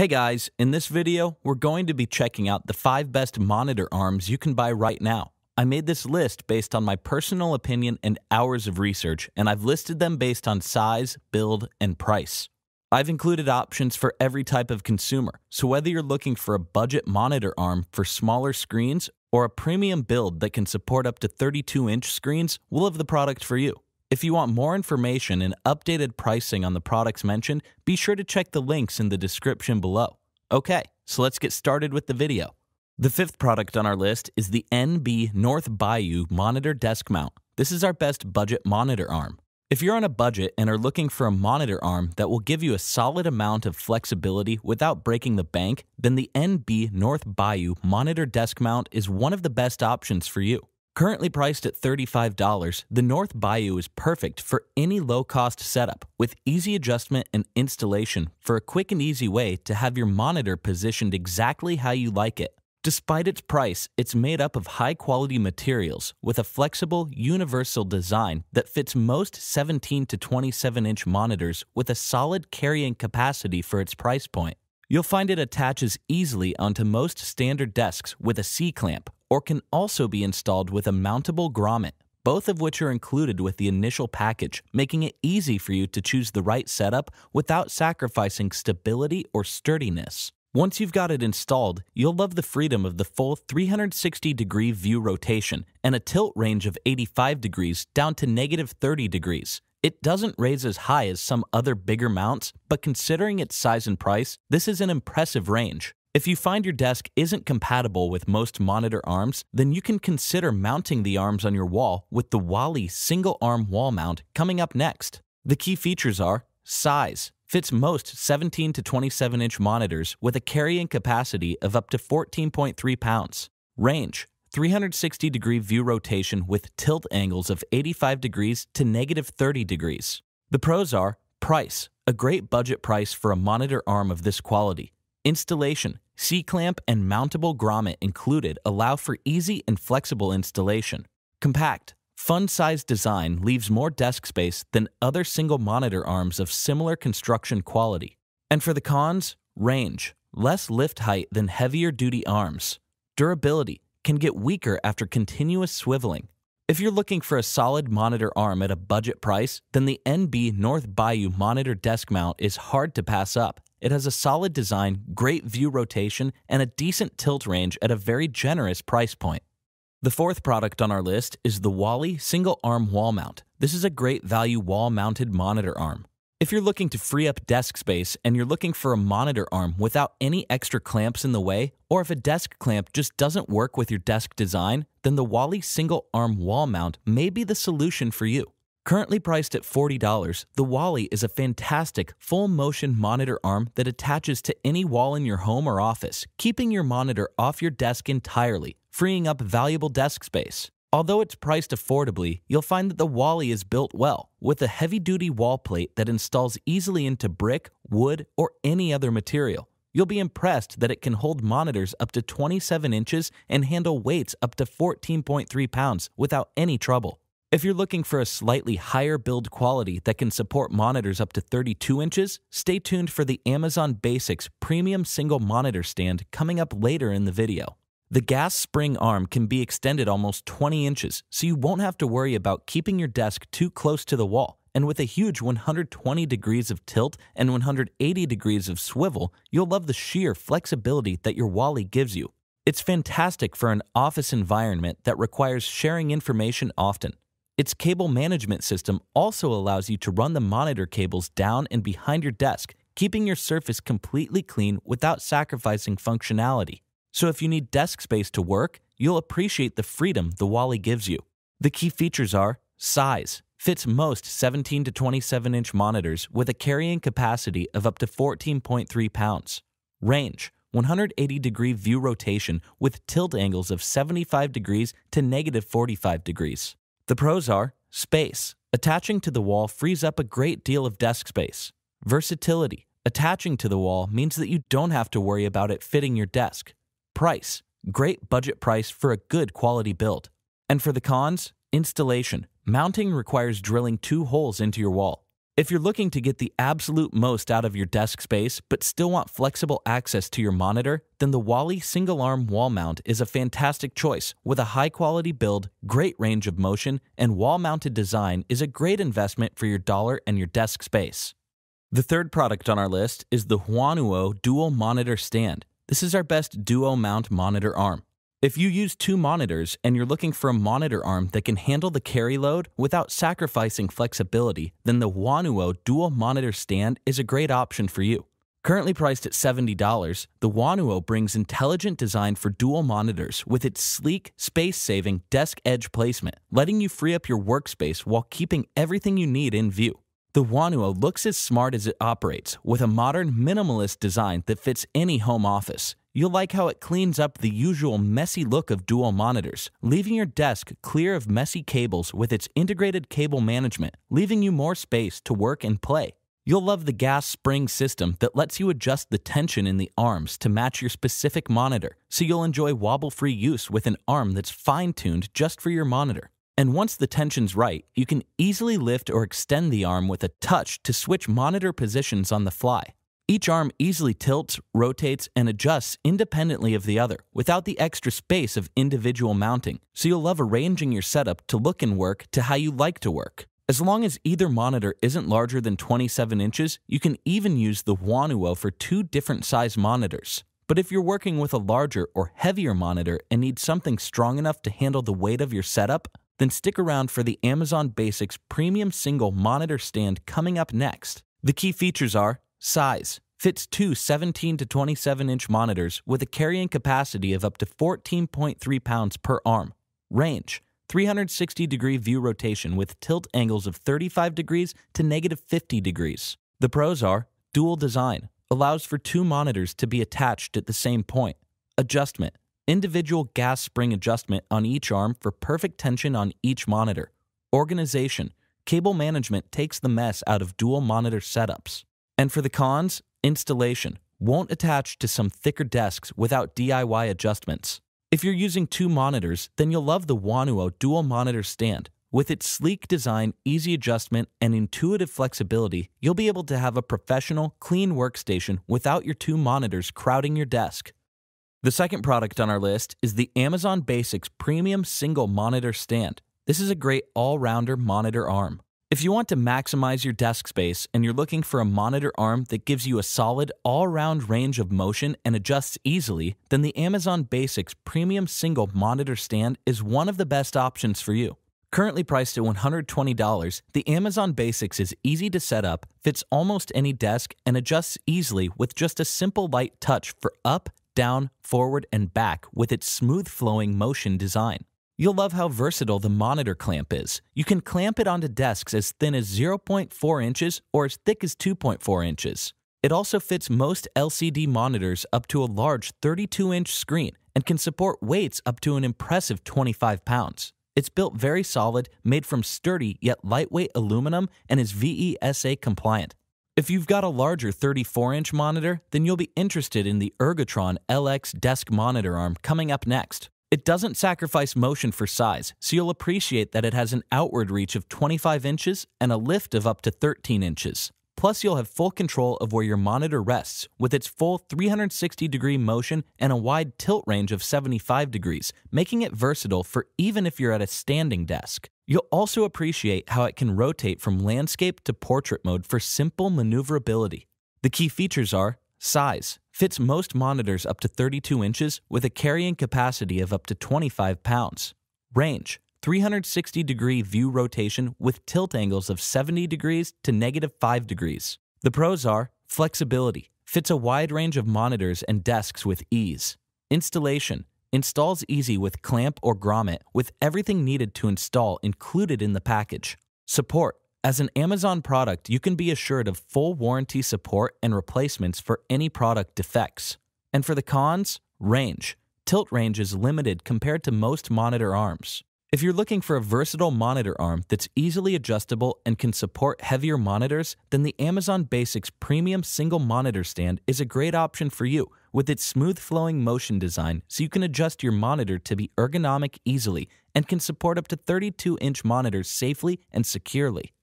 Hey guys, in this video, we're going to be checking out the 5 best monitor arms you can buy right now. I made this list based on my personal opinion and hours of research, and I've listed them based on size, build, and price. I've included options for every type of consumer, so whether you're looking for a budget monitor arm for smaller screens or a premium build that can support up to 32-inch screens, we'll have the product for you. If you want more information and updated pricing on the products mentioned, be sure to check the links in the description below. Okay, so let's get started with the video. The fifth product on our list is the NB North Bayou Monitor Desk Mount. This is our best budget monitor arm. If you're on a budget and are looking for a monitor arm that will give you a solid amount of flexibility without breaking the bank, then the NB North Bayou Monitor Desk Mount is one of the best options for you. Currently priced at $35, the North Bayou is perfect for any low cost setup with easy adjustment and installation for a quick and easy way to have your monitor positioned exactly how you like it. Despite its price, it's made up of high quality materials with a flexible, universal design that fits most 17 to 27 inch monitors with a solid carrying capacity for its price point. You'll find it attaches easily onto most standard desks with a C clamp or can also be installed with a mountable grommet, both of which are included with the initial package, making it easy for you to choose the right setup without sacrificing stability or sturdiness. Once you've got it installed, you'll love the freedom of the full 360 degree view rotation and a tilt range of 85 degrees down to negative 30 degrees. It doesn't raise as high as some other bigger mounts, but considering its size and price, this is an impressive range. If you find your desk isn't compatible with most monitor arms, then you can consider mounting the arms on your wall with the Wally single arm wall mount coming up next. The key features are size, fits most 17 to 27 inch monitors with a carrying capacity of up to 14.3 pounds, range, 360 degree view rotation with tilt angles of 85 degrees to negative 30 degrees. The pros are price, a great budget price for a monitor arm of this quality, Installation C-clamp and mountable grommet included allow for easy and flexible installation. Compact, fun-sized design leaves more desk space than other single monitor arms of similar construction quality. And for the cons, range, less lift height than heavier duty arms. Durability can get weaker after continuous swiveling. If you're looking for a solid monitor arm at a budget price, then the NB North Bayou monitor desk mount is hard to pass up. It has a solid design, great view rotation, and a decent tilt range at a very generous price point. The fourth product on our list is the Wally Single Arm Wall Mount. This is a great value wall mounted monitor arm. If you're looking to free up desk space and you're looking for a monitor arm without any extra clamps in the way, or if a desk clamp just doesn't work with your desk design, then the Wally Single Arm Wall Mount may be the solution for you. Currently priced at $40, the Wally is a fantastic full motion monitor arm that attaches to any wall in your home or office, keeping your monitor off your desk entirely, freeing up valuable desk space. Although it's priced affordably, you'll find that the Wally is built well, with a heavy duty wall plate that installs easily into brick, wood, or any other material. You'll be impressed that it can hold monitors up to 27 inches and handle weights up to 14.3 pounds without any trouble. If you're looking for a slightly higher build quality that can support monitors up to 32 inches, stay tuned for the Amazon Basics Premium Single Monitor Stand coming up later in the video. The gas spring arm can be extended almost 20 inches, so you won't have to worry about keeping your desk too close to the wall. And with a huge 120 degrees of tilt and 180 degrees of swivel, you'll love the sheer flexibility that your Wally gives you. It's fantastic for an office environment that requires sharing information often. Its cable management system also allows you to run the monitor cables down and behind your desk, keeping your surface completely clean without sacrificing functionality. So if you need desk space to work, you'll appreciate the freedom the Wally gives you. The key features are size, fits most 17 to 27 inch monitors with a carrying capacity of up to 14.3 pounds, range, 180 degree view rotation with tilt angles of 75 degrees to negative 45 degrees. The pros are space. Attaching to the wall frees up a great deal of desk space. Versatility. Attaching to the wall means that you don't have to worry about it fitting your desk. Price. Great budget price for a good quality build. And for the cons, installation. Mounting requires drilling two holes into your wall. If you're looking to get the absolute most out of your desk space but still want flexible access to your monitor, then the Wally single arm wall mount is a fantastic choice. With a high quality build, great range of motion, and wall mounted design is a great investment for your dollar and your desk space. The third product on our list is the Huanuo Dual Monitor Stand. This is our best duo mount monitor arm. If you use two monitors and you're looking for a monitor arm that can handle the carry load without sacrificing flexibility, then the Wanuo dual monitor stand is a great option for you. Currently priced at $70, the Wanuo brings intelligent design for dual monitors with its sleek, space-saving desk edge placement, letting you free up your workspace while keeping everything you need in view. The Wanuo looks as smart as it operates, with a modern minimalist design that fits any home office. You'll like how it cleans up the usual messy look of dual monitors, leaving your desk clear of messy cables with its integrated cable management, leaving you more space to work and play. You'll love the gas spring system that lets you adjust the tension in the arms to match your specific monitor, so you'll enjoy wobble free use with an arm that's fine tuned just for your monitor. And once the tension's right, you can easily lift or extend the arm with a touch to switch monitor positions on the fly. Each arm easily tilts, rotates, and adjusts independently of the other without the extra space of individual mounting, so you'll love arranging your setup to look and work to how you like to work. As long as either monitor isn't larger than 27 inches, you can even use the Wanuo for two different size monitors. But if you're working with a larger or heavier monitor and need something strong enough to handle the weight of your setup, then stick around for the Amazon Basics Premium Single Monitor Stand coming up next. The key features are Size fits two 17 to 27 inch monitors with a carrying capacity of up to 14.3 pounds per arm. Range 360 degree view rotation with tilt angles of 35 degrees to negative 50 degrees. The pros are dual design allows for two monitors to be attached at the same point, adjustment individual gas spring adjustment on each arm for perfect tension on each monitor, organization. Cable management takes the mess out of dual monitor setups. And for the cons, installation won't attach to some thicker desks without DIY adjustments. If you're using two monitors, then you'll love the Wanuo dual monitor stand. With its sleek design, easy adjustment, and intuitive flexibility, you'll be able to have a professional, clean workstation without your two monitors crowding your desk. The second product on our list is the Amazon Basics Premium Single Monitor Stand. This is a great all rounder monitor arm. If you want to maximize your desk space and you're looking for a monitor arm that gives you a solid all-round range of motion and adjusts easily, then the Amazon Basics Premium Single Monitor Stand is one of the best options for you. Currently priced at $120, the Amazon Basics is easy to set up, fits almost any desk, and adjusts easily with just a simple light touch for up, down, forward, and back with its smooth flowing motion design. You'll love how versatile the monitor clamp is. You can clamp it onto desks as thin as 0.4 inches or as thick as 2.4 inches. It also fits most LCD monitors up to a large 32 inch screen and can support weights up to an impressive 25 pounds. It's built very solid, made from sturdy yet lightweight aluminum, and is VESA compliant. If you've got a larger 34 inch monitor, then you'll be interested in the Ergotron LX desk monitor arm coming up next. It doesn't sacrifice motion for size, so you'll appreciate that it has an outward reach of 25 inches and a lift of up to 13 inches. Plus, you'll have full control of where your monitor rests with its full 360 degree motion and a wide tilt range of 75 degrees, making it versatile for even if you're at a standing desk. You'll also appreciate how it can rotate from landscape to portrait mode for simple maneuverability. The key features are size, fits most monitors up to 32 inches with a carrying capacity of up to 25 pounds. Range 360 degree view rotation with tilt angles of 70 degrees to negative 5 degrees. The pros are flexibility, fits a wide range of monitors and desks with ease. Installation installs easy with clamp or grommet with everything needed to install included in the package. Support as an Amazon product, you can be assured of full warranty support and replacements for any product defects. And for the cons, range. Tilt range is limited compared to most monitor arms. If you're looking for a versatile monitor arm that's easily adjustable and can support heavier monitors, then the Amazon Basics Premium Single Monitor Stand is a great option for you with its smooth flowing motion design so you can adjust your monitor to be ergonomic easily and can support up to 32 inch monitors safely and securely.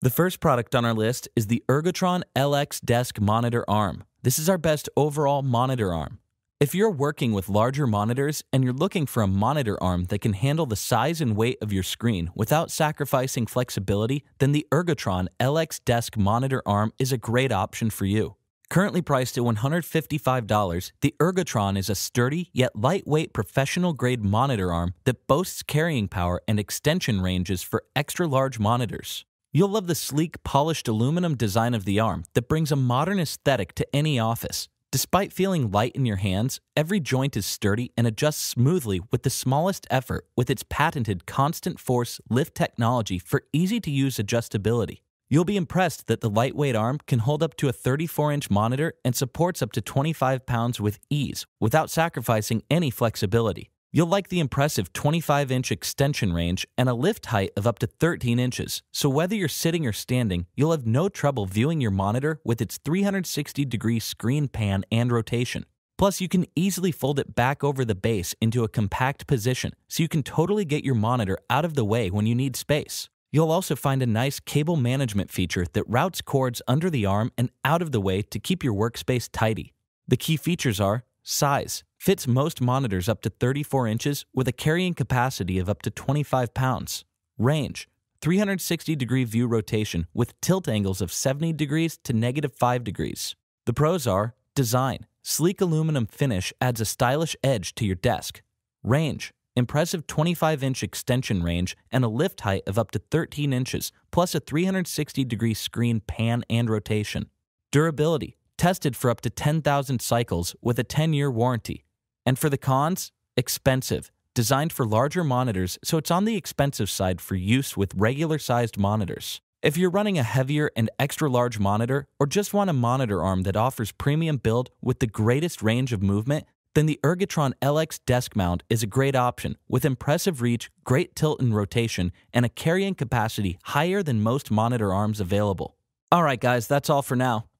The first product on our list is the Ergotron LX Desk Monitor Arm. This is our best overall monitor arm. If you're working with larger monitors and you're looking for a monitor arm that can handle the size and weight of your screen without sacrificing flexibility, then the Ergotron LX Desk Monitor Arm is a great option for you. Currently priced at $155, the Ergotron is a sturdy yet lightweight professional grade monitor arm that boasts carrying power and extension ranges for extra large monitors. You'll love the sleek, polished aluminum design of the arm that brings a modern aesthetic to any office. Despite feeling light in your hands, every joint is sturdy and adjusts smoothly with the smallest effort with its patented constant force lift technology for easy to use adjustability. You'll be impressed that the lightweight arm can hold up to a 34 inch monitor and supports up to 25 pounds with ease without sacrificing any flexibility. You'll like the impressive 25 inch extension range and a lift height of up to 13 inches, so whether you're sitting or standing, you'll have no trouble viewing your monitor with its 360 degree screen pan and rotation. Plus, you can easily fold it back over the base into a compact position so you can totally get your monitor out of the way when you need space. You'll also find a nice cable management feature that routes cords under the arm and out of the way to keep your workspace tidy. The key features are Size fits most monitors up to 34 inches with a carrying capacity of up to 25 pounds. Range 360 degree view rotation with tilt angles of 70 degrees to negative 5 degrees. The pros are design. Sleek aluminum finish adds a stylish edge to your desk. Range impressive 25 inch extension range and a lift height of up to 13 inches, plus a 360 degree screen pan and rotation. Durability tested for up to 10,000 cycles with a 10 year warranty. And for the cons, expensive, designed for larger monitors, so it's on the expensive side for use with regular sized monitors. If you're running a heavier and extra large monitor, or just want a monitor arm that offers premium build with the greatest range of movement, then the Ergotron LX desk mount is a great option with impressive reach, great tilt and rotation, and a carrying capacity higher than most monitor arms available. Alright guys, that's all for now.